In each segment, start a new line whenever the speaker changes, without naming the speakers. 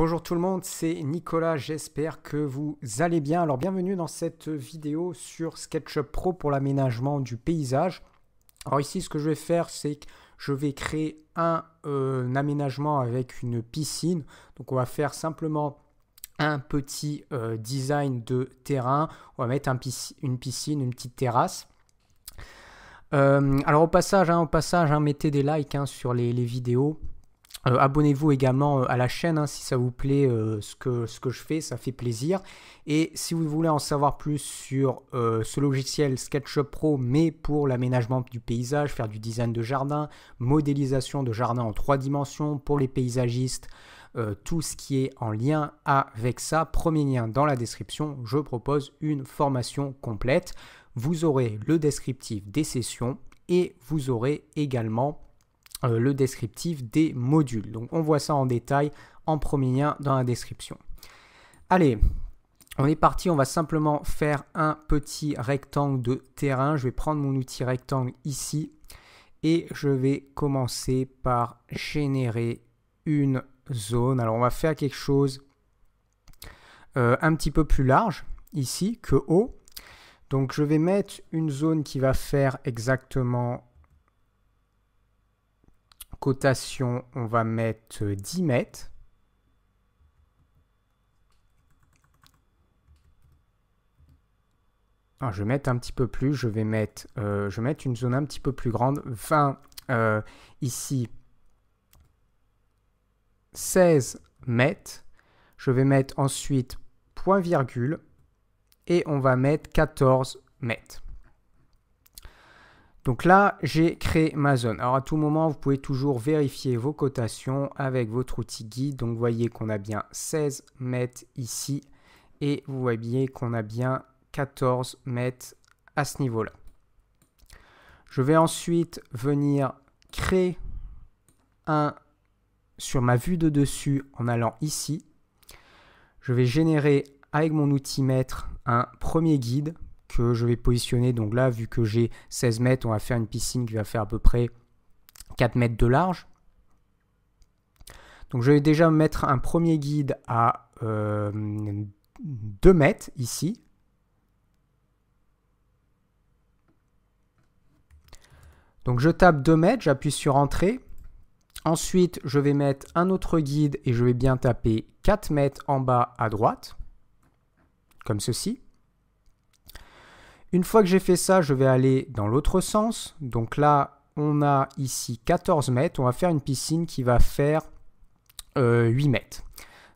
Bonjour tout le monde, c'est Nicolas, j'espère que vous allez bien. Alors bienvenue dans cette vidéo sur SketchUp Pro pour l'aménagement du paysage. Alors ici ce que je vais faire c'est que je vais créer un, euh, aménagement avec une piscine. Donc on va faire simplement un petit euh, design de terrain. On va mettre une piscine, une petite terrasse. Euh, alors au passage, hein, au passage hein, mettez des likes hein, sur les vidéos. Euh, abonnez-vous également euh, à la chaîne hein, si ça vous plaît euh, ce, que, ce que je fais, ça fait plaisir. Et si vous voulez en savoir plus sur ce logiciel SketchUp Pro, mais pour l'aménagement du paysage, faire du design de jardin, modélisation de jardin en trois dimensions pour les paysagistes, tout ce qui est en lien avec ça, premier lien dans la description, je propose une formation complète. Vous aurez le descriptif des sessions et vous aurez également euh, le descriptif des modules. Donc on voit ça en détail en premier lien dans la description. Allez, on est parti, on va simplement faire un petit rectangle de terrain. Je vais prendre mon outil rectangle ici et je vais commencer par générer une zone. Alors on va faire quelque chose euh, un petit peu plus large ici que haut. Donc je vais mettre une zone qui va faire exactement cotation, on va mettre 10 mètres. Ah, je vais mettre un petit peu plus, je vais mettre, euh, je vais une zone un petit peu plus grande, 20 euh, ici, 16 mètres. Je vais mettre ensuite point virgule et on va mettre 14 mètres. Donc là, j'ai créé ma zone. Alors à tout moment, vous pouvez toujours vérifier vos cotations avec votre outil guide. Donc vous voyez qu'on a bien 16 mètres ici et vous voyez qu'on a bien 14 mètres à ce niveau-là. Je vais ensuite venir créer un sur ma vue de dessus en allant ici. Je vais générer avec mon outil maître un premier guide je vais positionner. Donc là, vu que j'ai 16 mètres, on va faire une piscine qui va faire à peu près 4 mètres de large. Donc je vais déjà mettre un premier guide à 2 euh, mètres ici. Donc je tape 2 mètres, j'appuie sur Entrée. Ensuite, je vais mettre un autre guide et je vais bien taper 4 mètres en bas à droite, comme ceci. Une fois que j'ai fait ça, je vais aller dans l'autre sens. Donc là, on a ici 14 mètres. On va faire une piscine qui va faire 8 euh, mètres.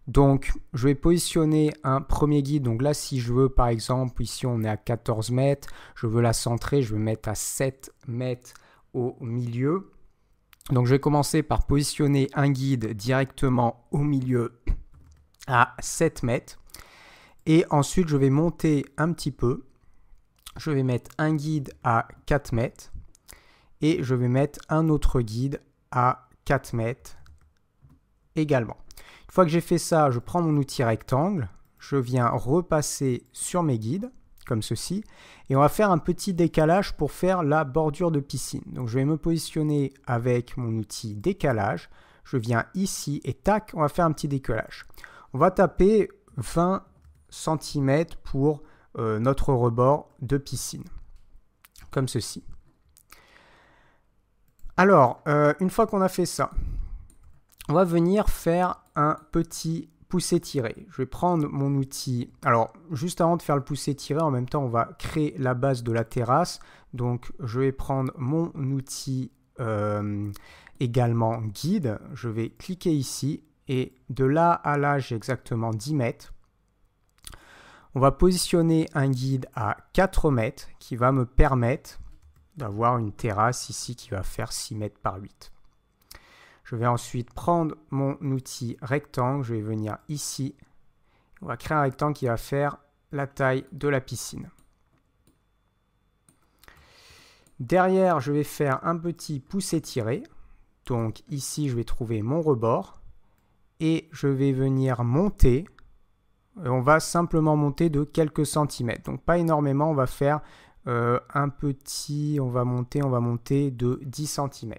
Donc, je vais positionner un premier guide. Donc là, si je veux, par exemple, ici, on est à 14 mètres. Je veux la centrer. Je vais mettre à 7 mètres au milieu. Donc, je vais commencer par positionner un guide directement au milieu à 7 mètres. Et ensuite, je vais monter un petit peu je vais mettre un guide à 4 mètres et je vais mettre un autre guide à 4 mètres également. Une fois que j'ai fait ça, je prends mon outil rectangle, je viens repasser sur mes guides comme ceci et on va faire un petit décalage pour faire la bordure de piscine. Donc je vais me positionner avec mon outil décalage, je viens ici et tac, on va faire un petit décalage. On va taper 20 cm pour euh, notre rebord de piscine, comme ceci. Alors, euh, une fois qu'on a fait ça, on va venir faire un petit pousser tiré. Je vais prendre mon outil. Alors, juste avant de faire le pousser tiré, en même temps, on va créer la base de la terrasse. Donc, je vais prendre mon outil euh, également guide. Je vais cliquer ici et de là à là, j'ai exactement 10 mètres. On va positionner un guide à 4 mètres qui va me permettre d'avoir une terrasse ici qui va faire 6 mètres par 8. Je vais ensuite prendre mon outil rectangle, je vais venir ici. On va créer un rectangle qui va faire la taille de la piscine. Derrière, je vais faire un petit poussé tiré. Donc ici, je vais trouver mon rebord et je vais venir monter on va simplement monter de quelques centimètres. Donc pas énormément, on va faire euh, un petit, on va monter, on va monter de 10 cm.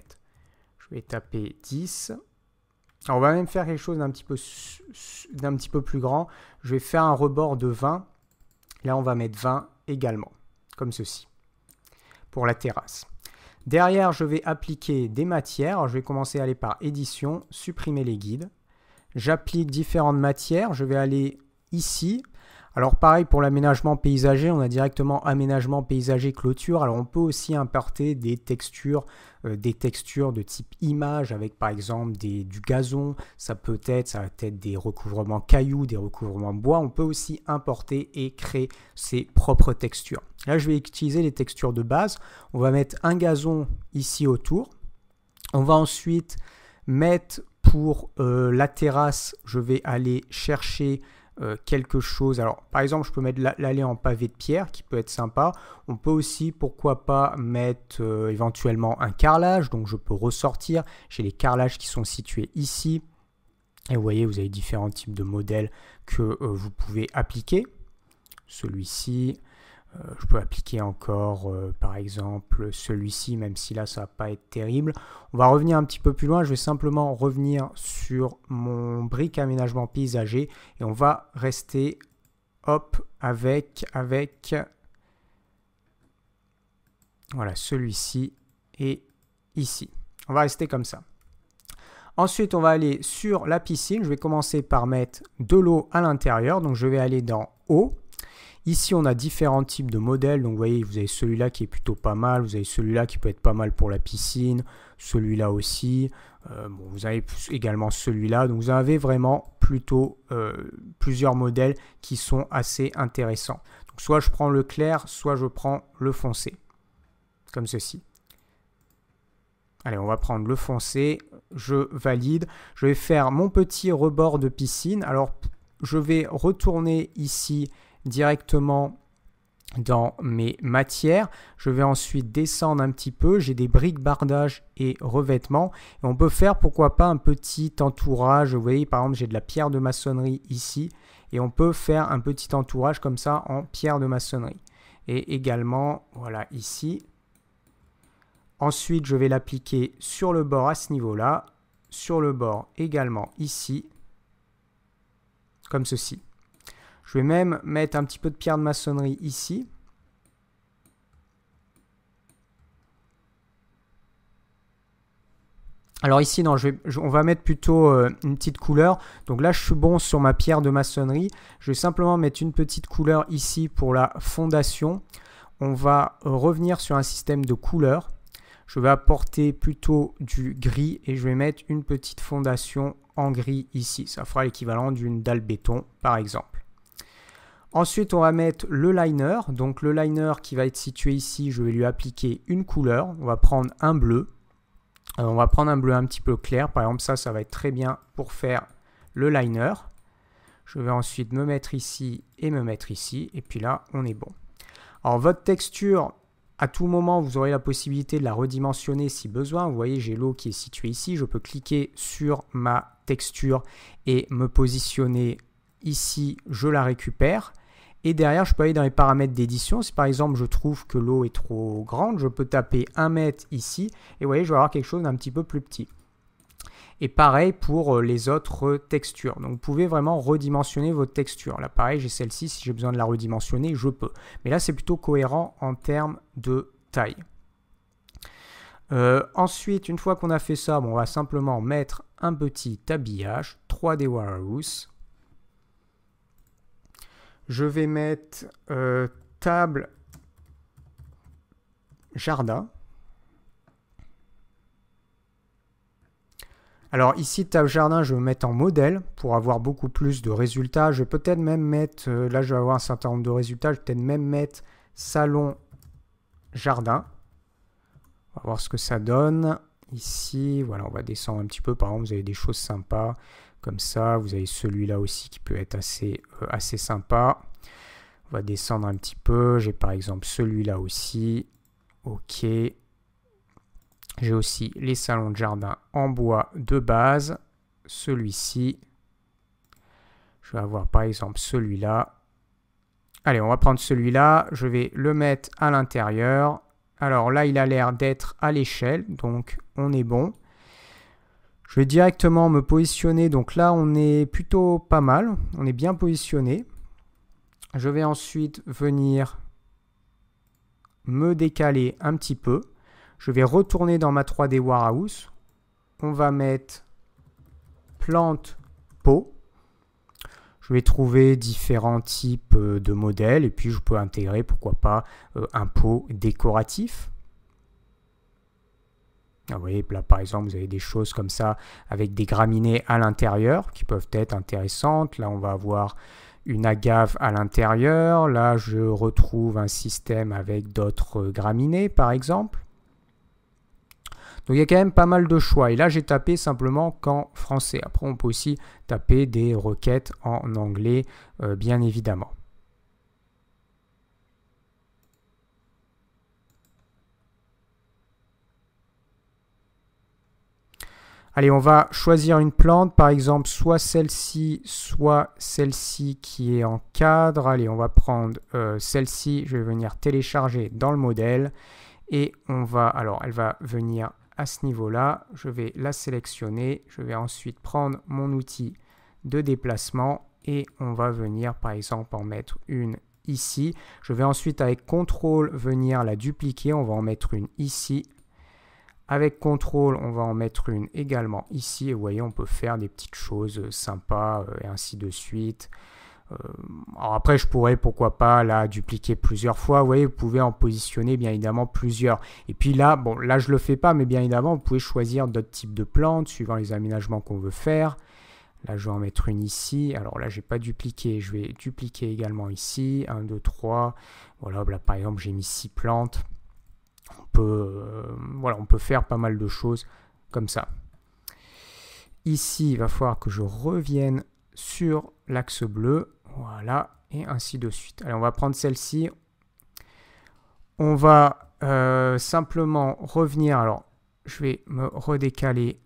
Je vais taper 10. on va même faire quelque chose d'un petit, peu, petit peu plus grand. Je vais faire un rebord de 20. Là, on va mettre 20 également, comme ceci, pour la terrasse. Derrière, je vais appliquer des matières. je vais commencer à aller par édition, supprimer les guides. J'applique différentes matières. Je vais aller ici. Alors pareil pour l'aménagement paysager, on a directement aménagement paysager clôture. Alors on peut aussi importer des textures, euh, des textures de type image avec par exemple des, du gazon, ça peut être ça va être des recouvrements cailloux, des recouvrements bois. On peut aussi importer et créer ses propres textures. Là je vais utiliser les textures de base. On va mettre un gazon ici autour. On va ensuite mettre pour euh, la terrasse, je vais aller chercher euh, quelque chose. Alors, par exemple, je peux mettre l'allée en pavé de pierre, qui peut être sympa. On peut aussi, pourquoi pas, mettre euh, éventuellement un carrelage. Donc, je peux ressortir. J'ai les carrelages qui sont situés ici. Et vous voyez, vous avez différents types de modèles que euh, vous pouvez appliquer. Celui-ci, euh, je peux appliquer encore, euh, par exemple, celui-ci, même si là, ça va pas être terrible. On va revenir un petit peu plus loin. Je vais simplement revenir sur mon brique aménagement paysager et on va rester, hop, avec, avec, voilà, celui-ci et ici. On va rester comme ça. Ensuite, on va aller sur la piscine. Je vais commencer par mettre de l'eau à l'intérieur. Donc, je vais aller dans eau. Ici, on a différents types de modèles. Donc, vous voyez, vous avez celui-là qui est plutôt pas mal. Vous avez celui-là qui peut être pas mal pour la piscine. Celui-là aussi. Euh, vous avez également celui-là. Donc, vous avez vraiment plutôt euh, plusieurs modèles qui sont assez intéressants. Donc, soit je prends le clair, soit je prends le foncé. Comme ceci. Allez, on va prendre le foncé. Je valide. Je vais faire mon petit rebord de piscine. Alors, je vais retourner ici directement dans mes matières. Je vais ensuite descendre un petit peu. J'ai des briques bardage et revêtement. on peut faire pourquoi pas un petit entourage. Vous voyez, par exemple, j'ai de la pierre de maçonnerie ici. Et on peut faire un petit entourage comme ça en pierre de maçonnerie. Et également, voilà, ici. Ensuite, je vais l'appliquer sur le bord à ce niveau-là. Sur le bord également ici. Comme ceci. Je vais même mettre un petit peu de pierre de maçonnerie ici. Alors ici, non, on va mettre plutôt euh, une petite couleur. Donc là, je suis bon sur ma pierre de maçonnerie. Je vais simplement mettre une petite couleur ici pour la fondation. On va revenir sur un système de couleurs. Je vais apporter plutôt du gris et je vais mettre une petite fondation en gris ici. Ça fera l'équivalent d'une dalle béton, par exemple. Ensuite, on va mettre le liner. Donc le liner qui va être situé ici, je vais lui appliquer une couleur. On va prendre un bleu. Euh, on va prendre un bleu un petit peu clair. Par exemple, ça, ça va être très bien pour faire le liner. Je vais ensuite me mettre ici et me mettre ici. Et puis là, on est bon. Alors votre texture, à tout moment, vous aurez la possibilité de la redimensionner si besoin. Vous voyez, j'ai l'eau qui est située ici. Je peux cliquer sur ma texture et me positionner ici. Je la récupère. Et derrière, je peux aller dans les paramètres d'édition. Si par exemple, je trouve que l'eau est trop grande, je peux taper 1 mètre ici. Et vous voyez, je vais avoir quelque chose d'un petit peu plus petit. Et pareil pour euh, les autres textures. Donc vous pouvez vraiment redimensionner votre texture. Là pareil, j'ai celle-ci, si j'ai besoin de la redimensionner, je peux. Mais là c'est plutôt cohérent en termes de taille. Euh, ensuite, une fois qu'on a fait ça, on va simplement mettre un petit habillage 3D Warehouse. Je vais mettre euh, table jardin. Alors ici, table jardin, je vais mettre en modèle pour avoir beaucoup plus de résultats. Je vais peut-être même mettre, euh, là je vais avoir un certain nombre de résultats, je vais peut-être même mettre salon jardin. On va voir ce que ça donne. Ici, voilà, on va descendre un petit peu. Par exemple, vous avez des choses sympas comme ça. Vous avez celui-là aussi qui peut être assez, euh, assez sympa. On va descendre un petit peu. J'ai par exemple celui-là aussi. Ok. J'ai aussi les salons de jardin en bois de base. Celui-ci. Je vais avoir par exemple celui-là. Allez, on va prendre celui-là. Je vais le mettre à l'intérieur. Alors là, il a l'air d'être à l'échelle. Donc, on est bon. Je vais directement me positionner. Donc là, on est plutôt pas mal. On est bien positionné. Je vais ensuite venir me décaler un petit peu. Je vais retourner dans ma 3D Warehouse. On va mettre plante pot. Je vais trouver différents types euh, de modèles et puis je peux intégrer, pourquoi pas, euh, un pot décoratif. Vous ah voyez, là par exemple, vous avez des choses comme ça avec des graminées à l'intérieur qui peuvent être intéressantes. Là, on va avoir une agave à l'intérieur. Là, je retrouve un système avec d'autres graminées, par exemple. Donc il y a quand même pas mal de choix. Et là, j'ai tapé simplement qu'en français. Après, on peut aussi taper des requêtes en anglais, euh, bien évidemment. Allez, on va choisir une plante, par exemple, soit celle-ci, soit celle-ci qui est en cadre. Allez, on va prendre euh, celle-ci, je vais venir télécharger dans le modèle. Et on va, alors elle va venir à ce niveau-là, je vais la sélectionner, je vais ensuite prendre mon outil de déplacement et on va venir par exemple en mettre une ici. Je vais ensuite avec CTRL venir la dupliquer, on va en mettre une ici avec contrôle, on va en mettre une également ici. Et vous voyez, on peut faire des petites choses euh, sympas euh, et ainsi de suite. Euh, après, je pourrais, pourquoi pas, la dupliquer plusieurs fois. Vous voyez, vous pouvez en positionner, bien évidemment, plusieurs. Et puis là, bon, là, je le fais pas, mais bien évidemment, vous pouvez choisir d'autres types de plantes suivant les aménagements qu'on veut faire. Là, je vais en mettre une ici. Alors là, je n'ai pas dupliqué. Je vais dupliquer également ici. 1, 2, 3. Voilà, par exemple, j'ai mis six plantes on peut, euh, voilà, on peut faire pas mal de choses comme ça. Ici, il va falloir que je revienne sur l'axe bleu. Voilà, et ainsi de suite. Allez, on va prendre celle-ci. On va euh, simplement revenir. Alors, je vais me redécaler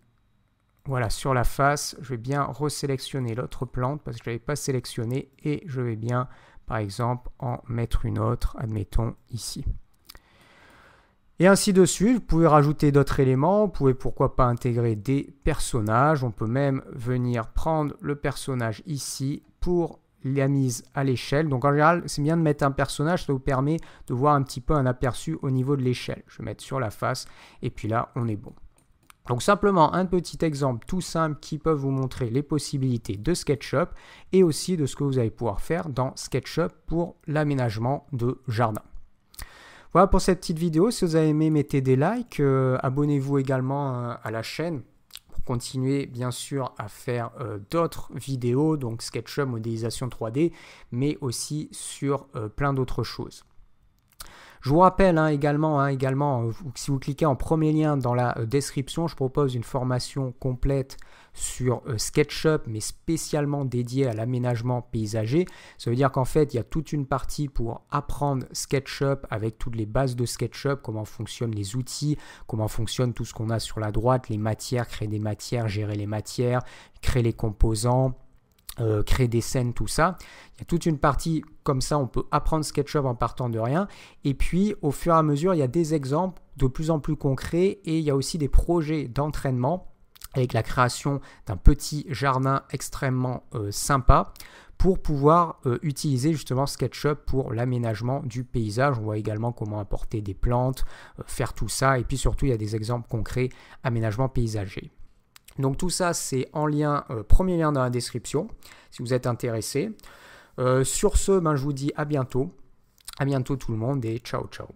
voilà, sur la face. Je vais bien resélectionner l'autre plante parce que je ne l'avais pas sélectionnée. Et je vais bien, par exemple, en mettre une autre, admettons, ici. Et ainsi de suite, vous pouvez rajouter d'autres éléments, vous pouvez pourquoi pas intégrer des personnages, on peut même venir prendre le personnage ici pour la mise à l'échelle. Donc en général, c'est bien de mettre un personnage, ça vous permet de voir un petit peu un aperçu au niveau de l'échelle. Je vais mettre sur la face et puis là, on est bon. Donc simplement un petit exemple tout simple qui peut vous montrer les possibilités de SketchUp et aussi de ce que vous allez pouvoir faire dans SketchUp pour l'aménagement de jardin. Voilà pour cette petite vidéo. Si vous avez aimé, mettez des likes. Euh, abonnez-vous également euh, à la chaîne pour continuer bien sûr à faire euh, d'autres vidéos, donc SketchUp, modélisation 3D, mais aussi sur plein d'autres choses. Je vous rappelle hein, également, hein, également si vous cliquez en premier lien dans la description, je propose une formation complète sur euh, SketchUp, mais spécialement dédié à l'aménagement paysager. Ça veut dire qu'en fait, il y a toute une partie pour apprendre SketchUp avec toutes les bases de SketchUp, comment fonctionnent les outils, comment fonctionne tout ce qu'on a sur la droite, les matières, créer des matières, gérer les matières, créer les composants. Euh, créer des scènes, tout ça. Il y a toute une partie comme ça, on peut apprendre SketchUp en partant de rien. Et puis, au fur et à mesure, il y a des exemples de plus en plus concrets et il y a aussi des projets d'entraînement avec la création d'un petit jardin extrêmement euh, sympa pour pouvoir euh, utiliser justement SketchUp pour l'aménagement du paysage. On voit également comment apporter des plantes, euh, faire tout ça, et puis surtout il y a des exemples concrets aménagement paysager. Donc tout ça c'est en lien, premier lien dans la description, si vous êtes intéressé. sur ce, ben, je vous dis à bientôt, à bientôt tout le monde et ciao ciao.